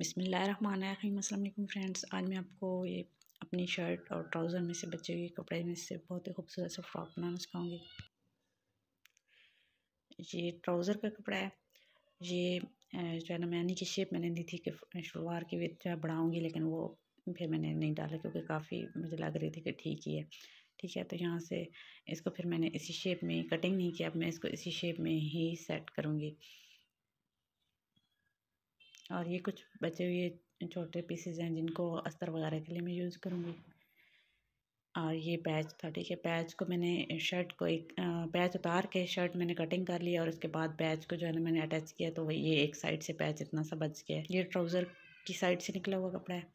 अल्लाम फ्रेंड्स आज मैं आपको ये अपनी शर्ट और ट्राउज़र में से बचे हुए कपड़े में से बहुत ही खूबसूरत सा फ्रॉक बनाना सिखाऊंगी ये ट्राउज़र का कपड़ा है ये जो है ना मैंने की शेप मैंने दी थी कि शलवार की जो बढ़ाऊँगी लेकिन वो फिर मैंने नहीं डाला क्योंकि काफ़ी मुझे लग रही थी कि ठीक ही है ठीक है तो यहाँ से इसको फिर मैंने इसी शेप में कटिंग नहीं किया अब मैं इसको इसी शेप में ही सेट करूँगी और ये कुछ बचे हुए छोटे पीसेज हैं जिनको अस्तर वगैरह के लिए मैं यूज़ करूँगी और ये पैच था ठीक है पैच को मैंने शर्ट को एक पैच उतार के शर्ट मैंने कटिंग कर लिया और उसके बाद पैच को जो है ना मैंने अटैच किया तो ये एक साइड से पैच इतना सा बच गया ये ट्राउज़र की साइड से निकला हुआ कपड़ा है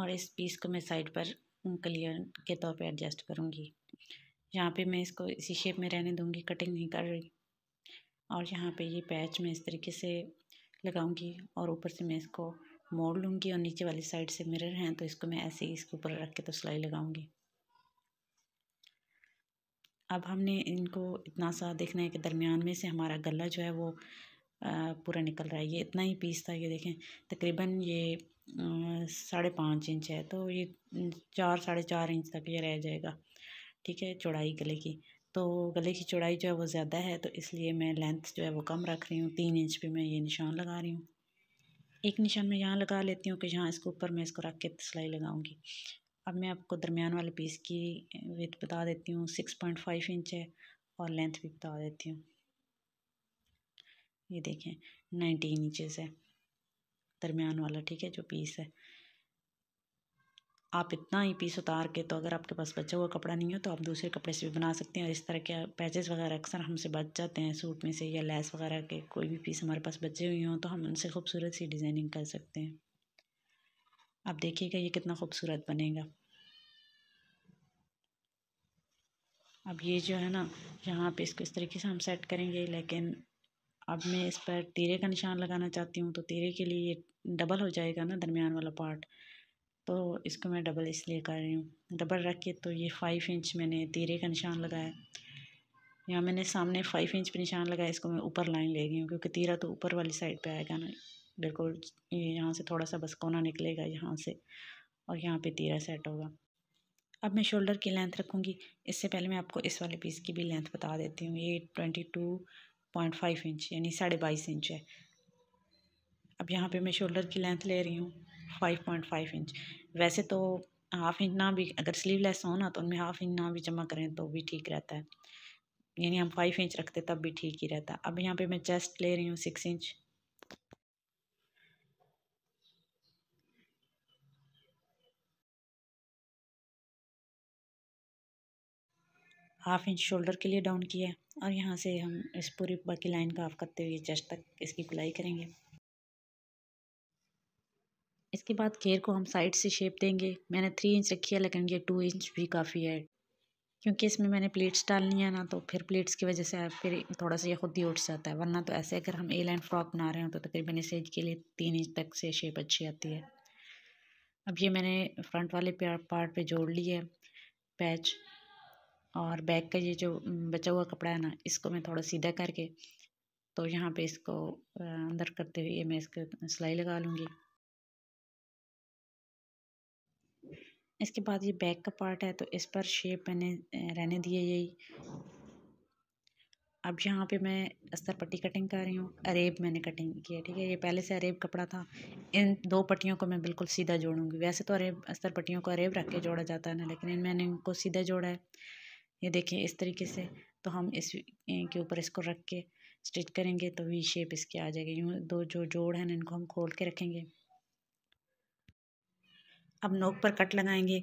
और इस पीस को मैं साइड पर क्लियर के तौर पे एडजस्ट करूँगी यहाँ पे मैं इसको इसी शेप में रहने दूँगी कटिंग नहीं कर रही और यहाँ पर ये पैच मैं इस तरीके से लगाऊंगी और ऊपर से मैं इसको मोड़ लूँगी और नीचे वाली साइड से मिरर हैं तो इसको मैं ऐसे ही इसके ऊपर रख के तो सिलाई लगाऊंगी अब हमने इनको इतना सा देखना है कि दरमियान में से हमारा गला जो है वो पूरा निकल रहा है ये इतना ही पीस था ये देखें तकरीबन ये साढ़े पाँच इंच है तो ये चार साढ़े चार इंच तक ये रह जाएगा ठीक है चौड़ाई गले की तो गले की चौड़ाई जो है वो ज़्यादा है तो इसलिए मैं लेंथ जो है वो कम रख रही हूँ तीन इंच पे मैं ये निशान लगा रही हूँ एक निशान मैं यहाँ लगा लेती हूँ कि यहाँ इसके ऊपर मैं इसको रख के सिलाई लगाऊँगी अब मैं आपको दरमियान वाले पीस की विथ बता देती हूँ सिक्स पॉइंट फाइव इंच है और लेंथ भी बता देती हूँ ये देखें नाइनटीन इंचज़ है दरमियान वाला ठीक है जो पीस है आप इतना ही पीस उतार के तो अगर आपके पास बचा हुआ कपड़ा नहीं हो तो आप दूसरे कपड़े से भी बना सकते हैं और इस तरह के पैचेस वगैरह अक्सर हमसे बच जाते हैं सूट में से या लेस वगैरह के कोई भी पीस हमारे पास बचे हुए हों तो हम उनसे खूबसूरत सी डिज़ाइनिंग कर सकते हैं आप देखिएगा ये कितना खूबसूरत बनेगा अब ये जो है ना यहाँ पे इसको इस तरीके से हम सेट करेंगे लेकिन अब मैं इस पर तीरे का निशान लगाना चाहती हूँ तो तीरे के लिए ये डबल हो जाएगा ना दरमियान वाला पार्ट तो इसको मैं डबल इसलिए कर रही हूँ डबल रख के तो ये फाइव इंच मैंने तीरे का निशान लगाया यहाँ मैंने सामने फाइव इंच पर निशान लगाया इसको मैं ऊपर लाइन ले गई हूँ क्योंकि तीरा तो ऊपर वाली साइड पे आएगा ना बिल्कुल ये यहाँ से थोड़ा सा बस कोना निकलेगा यहाँ से और यहाँ पे तीरा सेट होगा अब मैं शोल्डर की लेंथ रखूँगी इससे पहले मैं आपको इस वाले पीस की भी लेंथ बता देती हूँ ये twenty two point five inch यानी साढ़े बाईस इंच है अब यहाँ पे मैं शोल्डर की लेंथ ले रही हूँ फाइव पॉइंट फाइव इंच वैसे तो हाफ़ इंच ना भी अगर लेस हो ना तो उनमें हाफ़ इंच ना भी जमा करें तो भी ठीक रहता है यानी हम फाइव इंच रखते तब भी ठीक ही रहता है अब यहाँ पे मैं चेस्ट ले रही हूँ six inch half inch shoulder के लिए डाउन किया और यहाँ से हम इस पूरी बाकी लाइन का हाफ करते हुए चेस्ट तक इसकी सिलाई करेंगे इसके बाद घेर को हम साइड से शेप देंगे मैंने थ्री इंच रखी है लेकिन ये टू इंच भी काफ़ी है क्योंकि इसमें मैंने प्लेट्स डालनी है ना तो फिर प्लेट्स की वजह से फिर थोड़ा सा ये खुद ही उठ जाता है वरना तो ऐसे अगर हम ए लाइन फ्रॉक बना रहे हो तो तकरीबन इस एज के लिए तीन इंच तक से शेप अच्छी आती है अब ये मैंने फ्रंट वाले पार्ट पे जोड़ ली है पैच और बैक का ये जो बचा हुआ कपड़ा है ना इसको मैं थोड़ा सीधा करके तो यहाँ पर इसको अंदर करते हुए मैं इसके सिलाई लगा लूँगी इसके बाद ये बैक का पार्ट है तो इस पर शेप मैंने रहने दिए यही अब यहाँ पे मैं अस्तर पट्टी कटिंग कर रही हूँ अरेब मैंने कटिंग की है ठीक है ये पहले से अरेब कपड़ा था इन दो पट्टियों को मैं बिल्कुल सीधा जोड़ूंगी वैसे तो अरेब अस्तर पट्टियों को अरेब रख के जोड़ा जाता है ना लेकिन इन मैंने इनको सीधा जोड़ा है ये देखें इस तरीके से तो हम इस के ऊपर इसको रख के स्टिच करेंगे तो वी शेप इसकी आ जाएगी यूँ दो जो जोड़ है ना इनको हम खोल के रखेंगे अब नोक पर कट लगाएंगे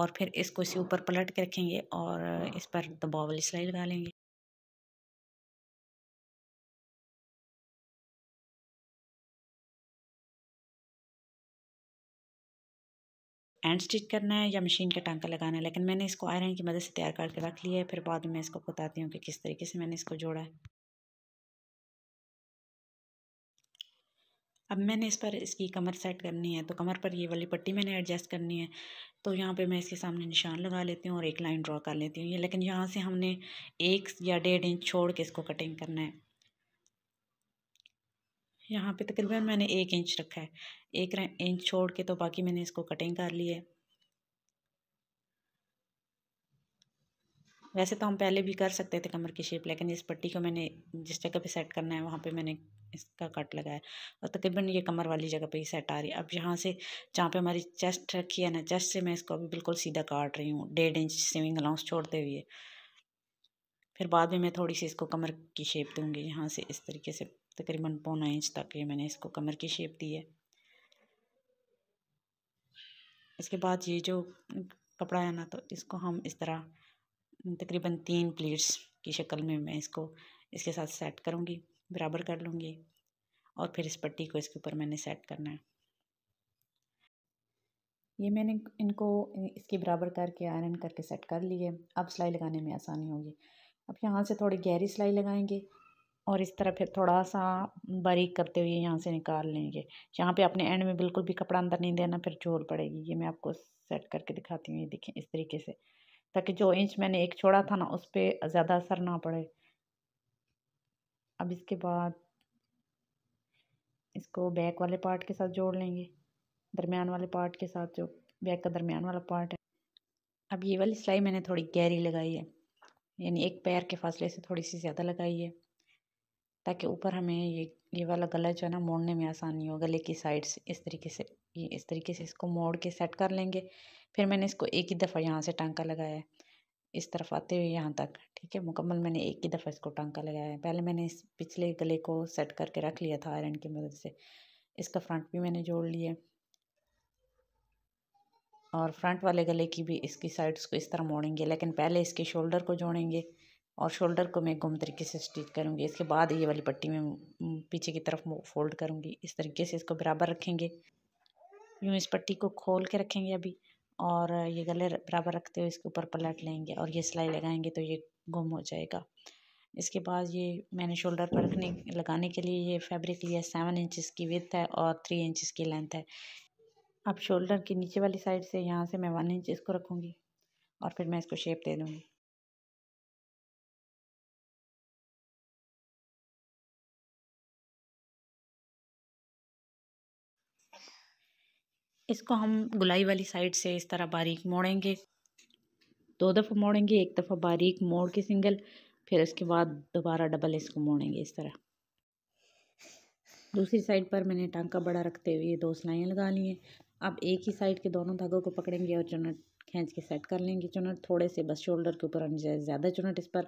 और फिर इसको इसे ऊपर पलट के रखेंगे और इस पर दबाव वाली सिलाई लगा लेंगे एंड स्टिच करना है या मशीन का टांका लगाना है लेकिन मैंने इसको आयरन की मदद से तैयार करके रख लिया है फिर बाद में मैं इसको बताती हूँ कि किस तरीके से मैंने इसको जोड़ा है अब मैंने इस पर इसकी कमर सेट करनी है तो कमर पर ये वाली पट्टी मैंने एडजस्ट करनी है तो यहाँ पे मैं इसके सामने निशान लगा लेती हूँ और एक लाइन ड्रॉ कर लेती हूँ ये लेकिन यहाँ से हमने एक या डेढ़ इंच छोड़ के इसको कटिंग करना है यहाँ पे तकरीबन मैंने एक इंच रखा है एक इंच छोड़ के तो बाकी मैंने इसको कटिंग कर ली है वैसे तो हम पहले भी कर सकते थे कमर की शेप लेकिन इस पट्टी को मैंने जिस जगह पे सेट करना है वहाँ पे मैंने इसका कट लगाया और तकरीबन ये कमर वाली जगह पे ही सेट आ रही है अब यहाँ से जहाँ पे हमारी चेस्ट रखी है ना चेस्ट से मैं इसको अभी बिल्कुल सीधा काट रही हूँ डेढ़ इंच स्विमिंग अलाउंस छोड़ते हुए फिर बाद में मैं थोड़ी सी इसको कमर की शेप दूँगी यहाँ से इस तरीके से तकरीबन पौना इंच तक ये मैंने इसको कमर की शेप दी है इसके बाद ये जो कपड़ा है ना तो इसको हम इस तरह तकरीबन तीन प्लेट्स की शक्ल में मैं इसको इसके साथ सेट करूँगी बराबर कर लूँगी और फिर इस पट्टी को इसके ऊपर मैंने सेट करना है ये मैंने इनको इसके बराबर करके आयरन करके सेट कर लिए अब सिलाई लगाने में आसानी होगी अब यहाँ से थोड़ी गहरी सिलाई लगाएंगे और इस तरह फिर थोड़ा सा बारीक करते हुए यहाँ से निकाल लेंगे यहाँ पे अपने एंड में बिल्कुल भी कपड़ा अंदर नहीं देना फिर झोल पड़ेगी ये मैं आपको सेट करके दिखाती हूँ ये देखें इस तरीके से ताकि जो इंच मैंने एक छोड़ा था ना उस पर ज़्यादा असर ना पड़े अब इसके बाद इसको बैक वाले पार्ट के साथ जोड़ लेंगे दरमियान वाले पार्ट के साथ जो बैक का दरमियान वाला पार्ट है अब ये वाली सिलाई मैंने थोड़ी गहरी लगाई है यानी एक पैर के फासले से थोड़ी सी ज़्यादा लगाई है ताकि ऊपर हमें ये ये वाला गला जो है ना मोड़ने में आसानी हो गले की साइड से इस तरीके से ये इस तरीके से इसको मोड़ के सेट कर लेंगे फिर मैंने इसको एक ही दफ़ा यहाँ से टांका लगाया इस तरफ आते हुए यहाँ तक ठीक है मुकम्मल मैंने एक ही दफ़ा इसको टांका लगाया है पहले मैंने इस पिछले गले को सेट करके रख लिया था आयरन की मदद से इसका फ्रंट भी मैंने जोड़ लिया और फ्रंट वाले गले की भी इसकी साइड्स को इस तरह मोड़ेंगे लेकिन पहले इसके शोल्डर को जोड़ेंगे और शोल्डर को मैं गुम तरीके से स्टिच करूँगी इसके बाद ये वाली पट्टी में पीछे की तरफ फोल्ड करूँगी इस तरीके से इसको बराबर रखेंगे यूँ इस पट्टी को खोल के रखेंगे अभी और ये गले बराबर रखते हुए इसके ऊपर पलट लेंगे और ये सिलाई लगाएंगे तो ये गुम हो जाएगा इसके बाद ये मैंने शोल्डर पर रखने लगाने के लिए ये फैब्रिक लिया सेवन इंचज़ की विथ है और थ्री इंचज़ की लेंथ है अब शोल्डर के नीचे वाली साइड से यहाँ से मैं वन इंच इसको रखूँगी और फिर मैं इसको शेप दे दूँगी इसको हम गुलाई वाली साइड से इस तरह बारीक मोड़ेंगे दो दफ़ा मोड़ेंगे एक दफ़ा बारीक मोड़ के सिंगल फिर उसके बाद दोबारा डबल इसको मोड़ेंगे इस तरह दूसरी साइड पर मैंने टांका बड़ा रखते हुए दो सिलाइयाँ लगा ली हैं अब एक ही साइड के दोनों धागों को पकड़ेंगे और चुनट खींच के सेट कर लेंगे चुनट थोड़े से बस शोल्डर के ऊपर ज़्यादा चुनट इस पर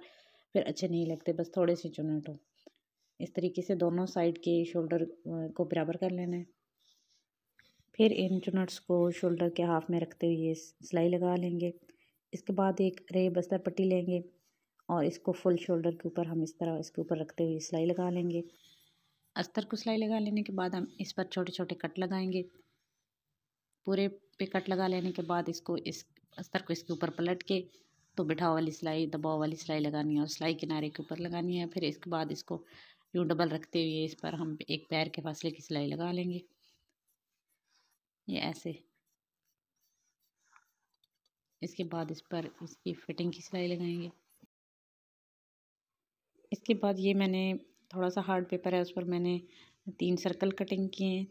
फिर अच्छे नहीं लगते बस थोड़े से चुनट हो इस तरीके से दोनों साइड के शोल्डर को बराबर कर लेना है फिर इन चुनट्स को शोल्डर के हाफ में रखते हुए सिलाई लगा लेंगे इसके बाद एक रे बस्तर पट्टी लेंगे और इसको फुल शोल्डर के ऊपर हम इस तरह इसके ऊपर रखते हुए सिलाई लगा लेंगे अस्तर को सिलाई लगा लेने के बाद हम इस पर छोटे छोटे कट लगाएंगे पूरे पे कट लगा लेने के बाद इसको इस अस्तर को इसके ऊपर पलट के तो बिठाव वाली सिलाई दबाव वाली सिलाई लगानी है और सिलाई किनारे के ऊपर लगानी है फिर इसके बाद इसको यूँ डबल रखते हुए इस पर हम एक पैर के फासले की सिलाई लगा लेंगे ये ऐसे इसके बाद इस पर इसकी फिटिंग की सिलाई लगाएंगे इसके बाद ये मैंने थोड़ा सा हार्ड पेपर है उस पर मैंने तीन सर्कल कटिंग किए हैं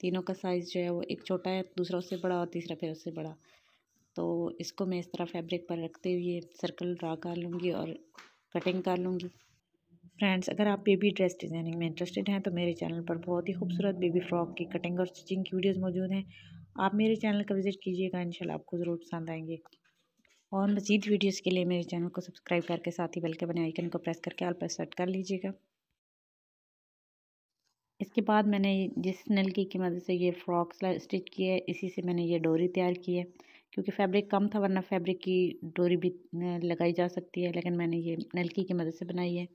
तीनों का साइज़ जो है वो एक छोटा है दूसरा उससे बड़ा और तीसरा फिर उससे बड़ा तो इसको मैं इस तरह फैब्रिक पर रखते हुए सर्कल ड्रा कर लूँगी और कटिंग कर लूँगी फ्रेंड्स अगर आप बेबी ड्रेस डिज़ाइनिंग में इंटरेस्टेड हैं तो मेरे चैनल पर बहुत ही खूबसूरत बेबी फ्रॉक की कटिंग और स्टिचिंग की वीडियोज़ मौजूद हैं आप मेरे चैनल का विज़िट कीजिएगा इंशाल्लाह आपको ज़रूर पसंद आएंगे और मज़ीद वीडियोस के लिए मेरे चैनल को सब्सक्राइब करके साथ ही बेल के बने आइकन को प्रेस करके आल पर सेट कर लीजिएगा इसके बाद मैंने जिस नलकी की मदद से ये फ्रॉक स्टिच की है इसी से मैंने ये डोरी तैयार की है क्योंकि फैब्रिक कम था वरना फैब्रिक की डोरी भी लगाई जा सकती है लेकिन मैंने ये नलकी की मदद से बनाई है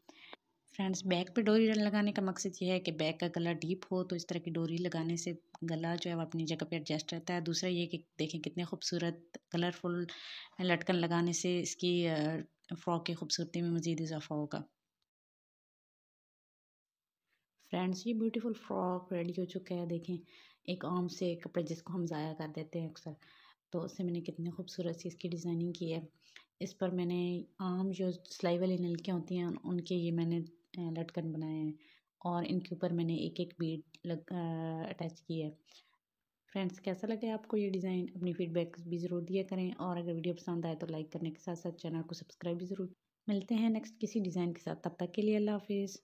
फ्रेंड्स बैक पे डोरी लगाने का मकसद ये है कि बैक का गला डीप हो तो इस तरह की डोरी लगाने से गला जो है वो अपनी जगह पे एडजस्ट रहता है दूसरा ये कि देखें कितने खूबसूरत कलरफुल लटकन लगाने से इसकी फ्रॉक की खूबसूरती में मज़ीद इजाफा होगा फ्रेंड्स ये ब्यूटीफुल फ्रॉक रेडी हो चुका है देखें एक आम से कपड़े जिसको हम ज़ाया कर देते हैं अक्सर तो उससे मैंने कितनी खूबसूरत सी इसकी डिज़ाइनिंग की है इस पर मैंने आम जो सिलाई वाली नलकियाँ होती हैं उनके ये मैंने लटकन बनाए हैं और इनके ऊपर मैंने एक एक बीट लग अटैच की है फ्रेंड्स कैसा लगे आपको ये डिज़ाइन अपनी फीडबैक भी ज़रूर दिया करें और अगर वीडियो पसंद आए तो लाइक करने के साथ साथ चैनल को सब्सक्राइब भी ज़रूर मिलते हैं नेक्स्ट किसी डिज़ाइन के साथ तब तक के लिए अल्लाह हाफिज़